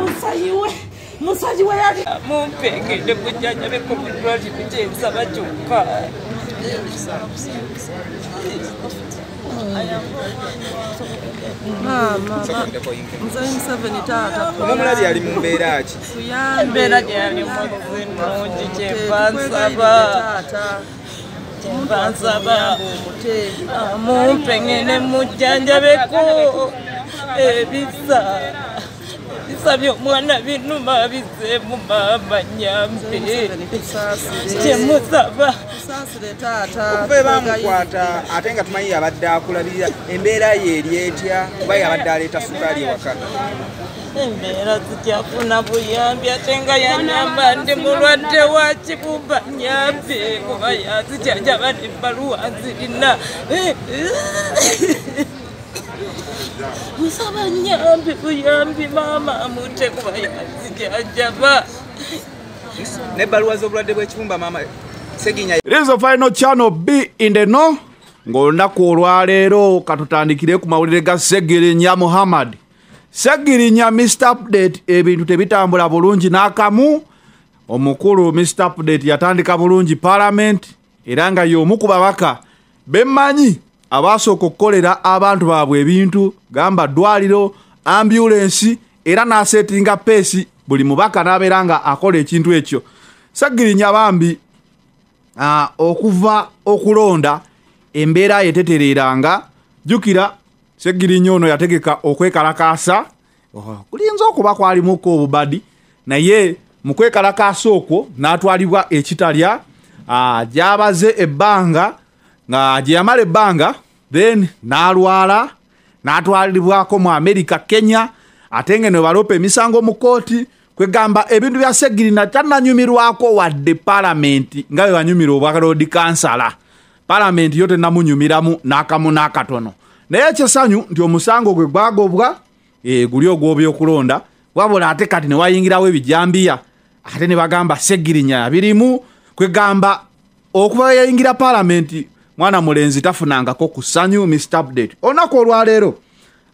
musajiwe musajiwe yali mumpengedde bujjanjabeko mu dwati bijeza bajuka omumulabi ali mumbeera ki embeera gyali mazi nungi kyebansaba kyebansaba mumpengene mujjanjabeko ebisa nsabye omwana binu mabizeemu maama nyambe kyemusaba okubebamukwata ate nga tumanyi yabadde akulabirira embeera ye eri etya kuba yabadde aleeta sukaali ewaka embeera zijyafuna buyambi ate nga yanyamba ndi mulwadde wa kibumba nyambe kuba yazijyajabadde ebbaluwa zirina musaba nyambi buyambi maama amute kubayazijajaba nebaluwa zobulwadde bwekibumba maama seginya rezo final channel b indeno ngaolunaku olwaleero katutandikire ku mawulire ga segirinya muhammad segirinya mr update ebintu tebitambula bulungi n'akamu omukulu mr update yatandika bulungi paalamenti era nga y'omu ku babaka bemmanyi abaasooka okukolera abantu baabwe ebintu gamba ddwaliro ambyulensi era n'aseetinga peesi buli mubaka n'abeera nga akola ekintu ekyo sagirinya bambi okuva okulonda embeera yetetereranga jjukira segirinya ono yategeka okwekalakaasa kulinza okuba kwalimuko obubadi naye mu kwekalakaasa okwo n'atwalibwa ekitalya gyabaze ebbanga nga gye yamala ebbanga then n'alwala n'atwalibwako mu america kenya ate nga nebaloopa emisango mu kooti kwegamba ebintu bya segirina tanannyumirwako wadde paalamenti nga bwe banyumira obwaloodi kansala paalamenti yo tenamunyumiramu n'akamu n'akatono naye ekyosanyu nti omusango gwe gwagobwa eh, guli ogw'obyokulonda wabula ate kati ne wayingirawo ebijambiya ate ne bagamba segirinya yabirimu kwegamba okuba yayingira paalamenti mwana mulenzi tafunangako ku sanyu mr update olunaku olwaleero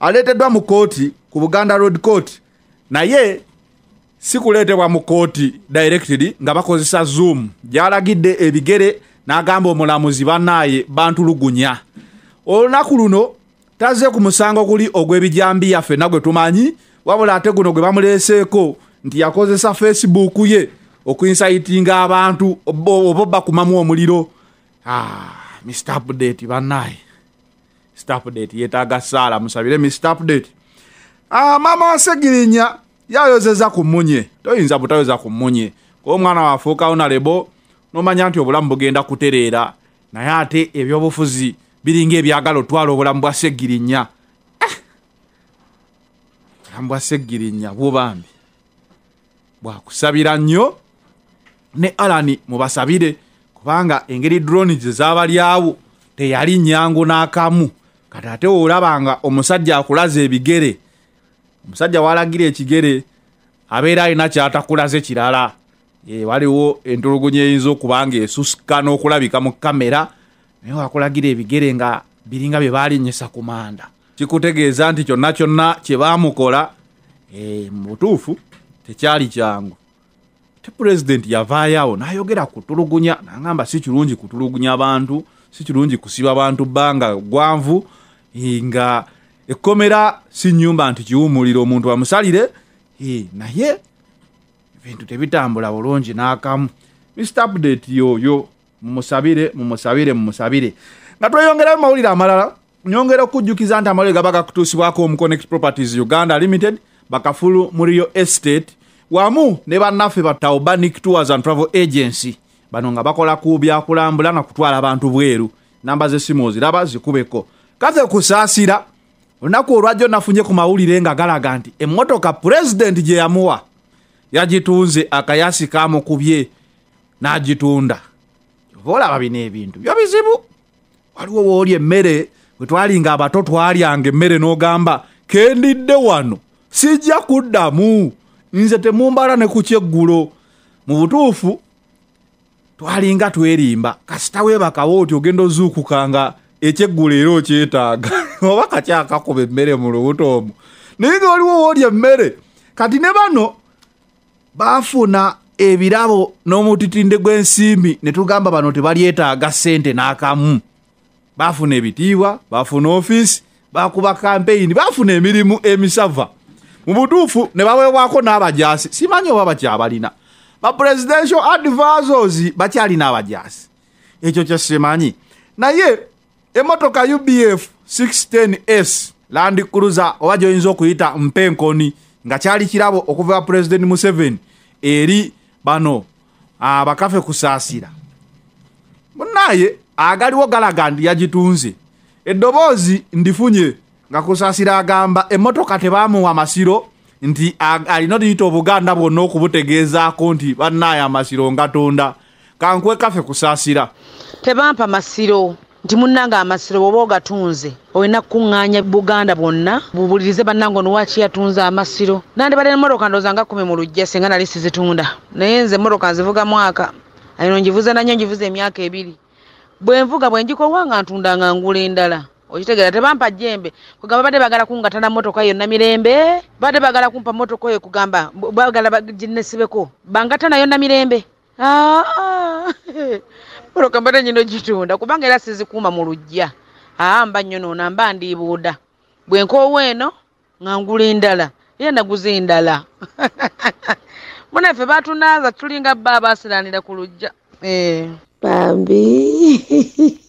aleeteddwa mu kooti ku buganda road court naye si kuleetebwa mu kooti directed nga bakozesa zoom gyalagidde ebigere n'agamba omulamuzi banaaye bantulugunya olunaku luno tazze ku musango guli ogw'ebijambiya ffenna gwe tumanyi wabula ate guno gwe bamuleeseeko nti yakozesa facebook ye okuinsaitinga abantu oba obakumamu omuliro ah. mista updete bannaye mista updete yetaaga saala musabire mista updete ah, mama wasegirinya yayozeza ku munye toyinza butayoza ku munye kuba omwana waafuuka unalebo nomanya nti obulamu bugenda kutereera naye ate ebyobufuzi biringa ebyagala otwala obulamu bwa segirinya eh! obulamu bwa segirinya bwobambi bwakusabira nnyo ne alani mubasabire kubanga engeri drooni gye zaabalyawo teyali nyangu n'akamu kati ate woolaba nga omusajja akulaza ebigere omusajja waalagira ekigere abeera alina kyatakulaze kirala eh, waliwo entulugunya eyinza okubanga esusika n'okulabika mu kamera naye wakulagira ebigere nga biringa bye baalinyisa ku manda kikutegeeza nti kyonna kyonna kye baamukola eh, mu butuufu tekyali kyangu ate pulezidenti yavaayo awo n'ayogera kutulugunya nagamba si kirungi kutulugunya abantu si kirungi kusiba bantu bbanga gwanvu eh, nga ekkomera si nyumba nti kiwumulira omuntu amusalire eh, naye bintu tebitambula bulungi n'akamu mit updete yoyo mumusabire mumusabire mumusabire nga tweyongerayo mawulire amalala nyongera okujjukiza nti amawulire gaba gakutuusibwako omu connect properties uganda limited bakafulu muriyo estate wamu ne bannaffe ba taobanic tours and travel agency bano nga bakola ku byakulambula na kutwala abantu bweru namba zesimu oziraba zikubeko kaze kusaasira olunaku olwajjo nafunye ku mawulire nga galaga nti emmotoka pulezidenti gye yamuwa yagitunze akayasi kamukubye n'agitunda oba olaba bino ebintu byo bizibu waliwo wooli emmere bwe twali nga abato twalyanga emmere n'ogamba kendidde wano sijja kuddamu nze temumbala ne ku kyeggulo mu butuufu twalinga twerimba kasitaweebakawo oti ogenda ozuukukanga ekyeggulo era okyetaaga oba kakyakakuba emmere mu lubuto omu naye nga waliwo woolya emmere kati ne bano baafuna ebirabo n'omutitinde gw'ensimbi ne tugamba bano tebalyetaaga ssente n'akamu baafuna ebitiibwa baafuna ofiisi baakuba kampeyini baafuna emirimu emisava mubutuufu ne baweebwako n'abajaasi simanyi oba bakyabalina bapresidential advisors bakyalina abajaasi ekyo kyesimanyi naye emotoka ubf 610s land cruiser oba gyoyinza okuyita mpenkoni nga kyali kirabo okuva president museven eri bano abakafe kusaasira munaaye agaliwo galaga ndi yagitunze eddoboozi ndifunye nga kusaasira agamba emmotoka tebaamuwa masiro nti alina oliyita obuganda bwonna okubutegeezaako nti bannaayo amasiro ngatonda kankwe kaffe kusaasira tebampa masiro nti munnanga amasiro bwoba ogatunze olina kukuŋŋaanya buganda bwonna bubulirize bannanga onuwaki yatunze amasiro nandibadde emmotoka ndooza nga kumi mu lujja singa nali sizitunda naye nze emmotoka nzivuga mwaka ayino ngivuze nanyo ngivuza emyaka ebiri bwe nvuga bwe njikowa nga ntundanga ngula endala okitegera tebampa jembe kugamba badde bagala kungatana motoka yonna mirembe badde bagala kumpa motoka oyo kugamba bagala ginesibeko bangatana yonna mirembe ah! motoka mbade nyino gitunda kubanga era sizikuuma mu lujja aa ah, mba nnyo noona mba ndibuuda bwenkoowa eno ngangula endala ye naguza endala munaffe batunaaza tulinga ba basiranira ku lujja eh. bambi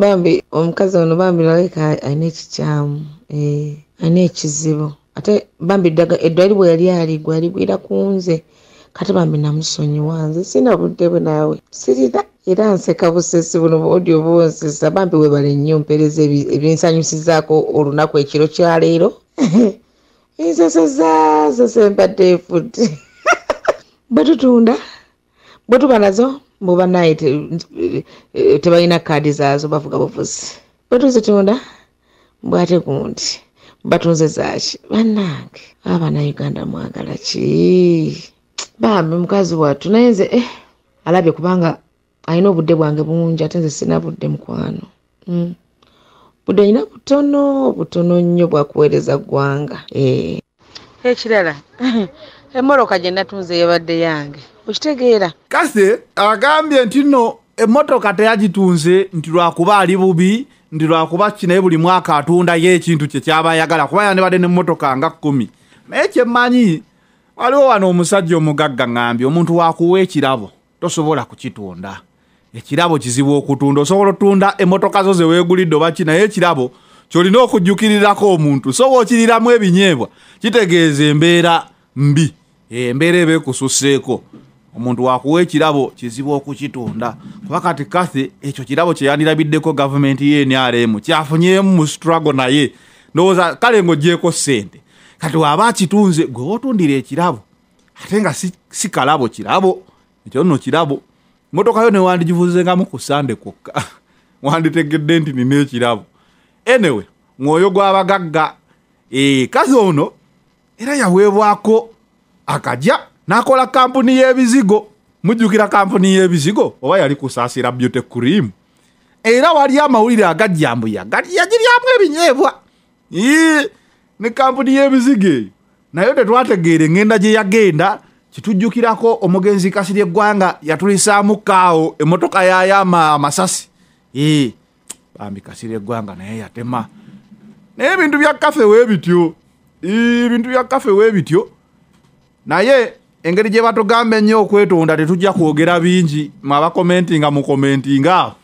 bambi omukazi ono bambi nalabika alina ekikyamu eh, alina ekizibu ate bambi eddwali bwe yali aligwa aligwira ku nze kate bambi namusonyiwa nze sina budde bwe naawe sirina era nseka busesi buno bwodi oba onsesa bambi webala ennyo mpereza ebinsanyusizaako olunaku ekiro kyaleero nsesaza zesembadde efudde bwe tutunda bwe tuba nazo buba naye eh, tebalina kaadi zaazo bavuga buvuzi bwetuzitunda bwate gundi batunze zaaki banange abaana uganda mwagala ki bambi mukazi wattu naye nze e alabye kubanga alina obudde bwange bungi ate nze sina budde mukwano hmm. budde nyina butono butono nnyo bwakuweereza ggwanga e ekirala emmotoka gye natunze yabadde yange okitegeera kase agambye nti nno emmotoka teyagitunze nti lwakuba ali bubi nti lwakuba kinaye buli mwaka atundayo ekintu kyekyabayagala kuba yandibadde nemmotoka nga kumi naye kyemmanyi waliwo wano omusajja omugagga ngambye omuntu wakuwa ekirabo tosobola kukitunda ekirabo kizibu okutunda osobola otunda emmotoka zo zeweegulidde obaki naye ekirabo kyolina okujjukirirako omuntu so wookiriramu ebinyeebwa kitegeeza embeera mbi embeera eba ekususeeko omuntu wakuwa ekirabo kizibu okukitunda kuba kati kathi ekyo kirabo kyeyandirabiddeko gavumenti yenrm kyafunyemu mu struggle naye ndowooza kale ngaogyeko sente kati waba akitunze gwe otundira ekirabo ate nga sikalabo kirabo ekyo nno kirabo motokayo newandigivuzengamu ku sande kwokka wanditegedde nti nina ekirabo anyway mwoyo gwabagagga eh, kazi ono era yaweebwako akajja n'akola kampuni y'ebizigo mujjukira kampuni y'ebizigo oba yali kusaasira beauty cream era wali amawulire agajjambuyaga yagiryamu ebinyeebwa ne kampuni y'ebizigo eyo naye tetwategeere ngenda gye yagenda kitujjukirako omugenzi kasiry eggwanga yatulisaamu kaawo emmotoka yayo amasasi bambi kasiry eggwanga naye yatema naye ebintu bya kafe webityo ebintu bya kafe webityo naye engeri gye batugamba ennyo okwetonda tetujja kwogera bingi mwabakomentinga mukomentinga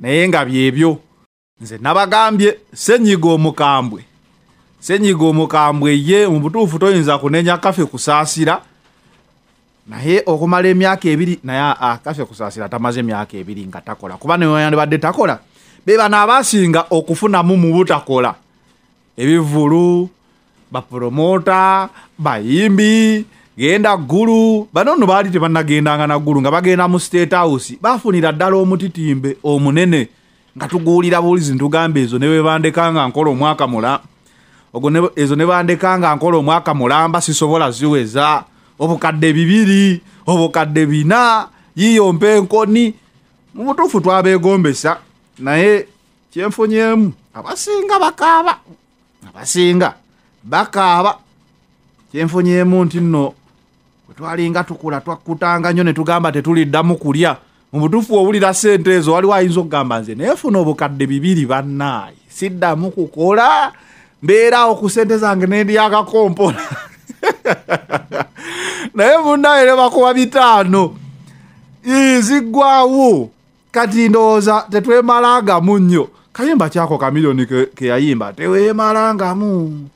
naye nga byebyo nze nabagambye senyiga omukambwe senyiga omukambwe ye mu butuufu toyinza kunenya kafe kusaasira naye okumala emyaka ebiri naye akafe kusaasira tamaze emyaka ebiri nga takola kuba nyandibadde takola beba naabasinga okufunamu mu butakola ebivulu bapromota bayimbi genda ggulu bano nno baali tebanagendanga naggulu nga bagenda mu state house bafunira ddala omutitimbe omunene nga tuguulira buulizi ntugambe ezo nebebandekanga nkola omwaka mula ogo ezo nebandekanga nkola omwaka mulamba sisobola ziweza obukadde bibiri obukadde bina yiyompa enkoni mu butuufu twabeegombesa naye kyenfunyemu abasinga bakaaba abasinga bakaaba kyenfunyemu nti nno bwetwalinga tukula twakutanga nnyo ne tugamba tetuliddamu kulya mu butuufu owulira ssente ezo waliwo ayinza okugamba nze naye funa obukadde bibiri bannaayi siddamu kukola mbeerawo ku sente zange nendyakakompola naye munnaayo ne bakuba bitaano ziggwawo kati ndowooza tetwemalangamu nnyo kayimba kyako kamiliyoni ke yayimba teweemalangamu ka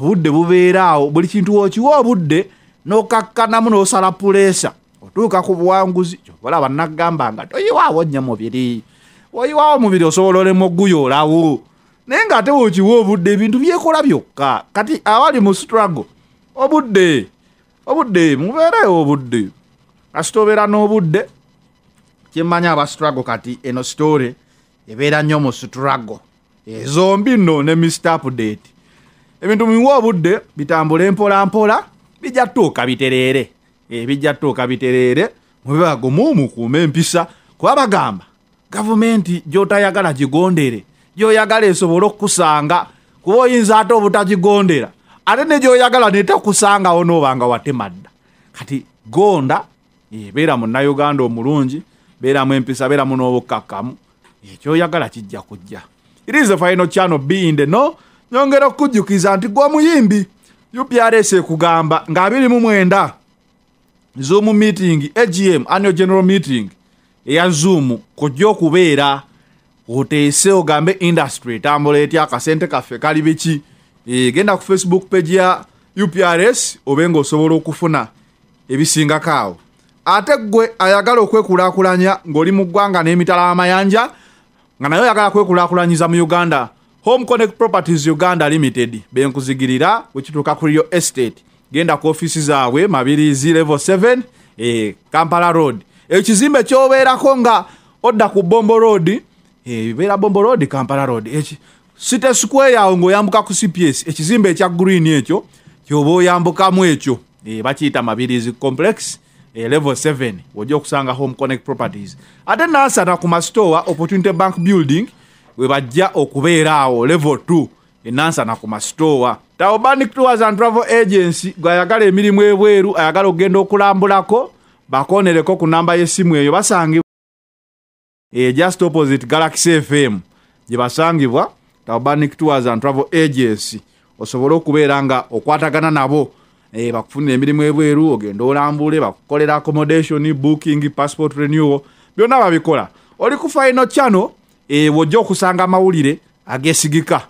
obudde bubeeraawo buli kintu wokiwa obudde nokakkanamu nosala puleesa otuuka ku buwanguzi kyobala bannagamba nga toyiwaawo nnya mubiri oyiwaawo mubiri osobola olemu oguyoolawo naye nga ate wokiwa obudde ebintu byekola byokka kati awali mu struggle obudde obudde mubeereyo obudde kasi tobeera n'obudde kimanyi aba struggle kati eno story ebeera nnyo mu struggle ezombi nno ne mister update ebintu muwa obudde bitambule mpolampola bijja ttuuka bitereere ebijja eh, ttuuka bitereere mubebagumu mukuume empisa kuba bagamba gavumenti gy'otayagala gigondere gy'oyagala esobole okukusanga kuba oyinza ate obutagigondera ate ne gy'oyagala netakusangawo n'obanga watema dda kati gonda ebeera eh, munnayuganda omulungi beeramu empisa beeramu n'obukkakkamu ekyoyagala eh, kijja kujja iriza fayino cyano biinde no, no. nyongera okukujjukiza nti gwe omuyimbi uprs ekugamba nga 29 zoom meeting agm annual general meeting eya zoom kujja okubeera oteese ogambe industry etambula etya akasente kaffe kali biki e, genda ku facebook page ya uprs obe nga osobola okufuna ebisingako awo ate gwe ayagala okwekulaakulanya ng'oli mu ggwanga n'emitala amayanja nga naye oyagala kwekulaakulanyiza mu uganda home connect properties uganda limited benkuzigirira wekituuka ku rio estate genda ku ofiisi zaabwe mabirizi level 7 e, eh, kampala road ekizimbe kyobeerako nga odda ku bombo road ebeera eh, bombo road kampala road site square yawe ngaoyambuka ku cps ekizimbe ekya green ekyo kyoba oyambukamu ekyo eh, bakiyita mabirizi complex level 7 ojja okusanga home connect properties ate nasana ku mastowe opportunity bank building we bajja okubeera awo level t enansana ku masitowa taobanic tours and travel agency gweayagala emirimu ebweru ayagala okugenda okulambulako bakonereko ku namba y'essimu eyo basangibwa e just opposite galaxy fm gye basangibwa taobanic tours and travel agency osobole okubeera nga okwatagana nabo e, bakufunira emirimu ebweru ogenda olambule bakukolera accommodation booking passport renewal byonna babikola oli ku final channel bwojja e, okusanga amawulire agesigika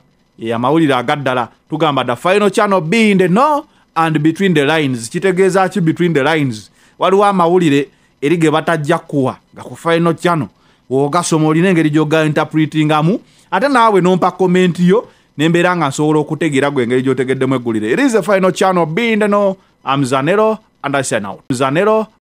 e, amawulire agaddala tugamba the final channel being the no and between the lines kitegeeza ki between the lines waliwo amawulire eri ge batajja kkuwa nga ku final channel wogasoma olina engeri gyogainterpretingamu ate naawe nompa komenti yo nembeera nga nsobola okutegeera gwe engeri gyotegeddemu eggulire eri the final channel being the no amzanero andasanaut zanero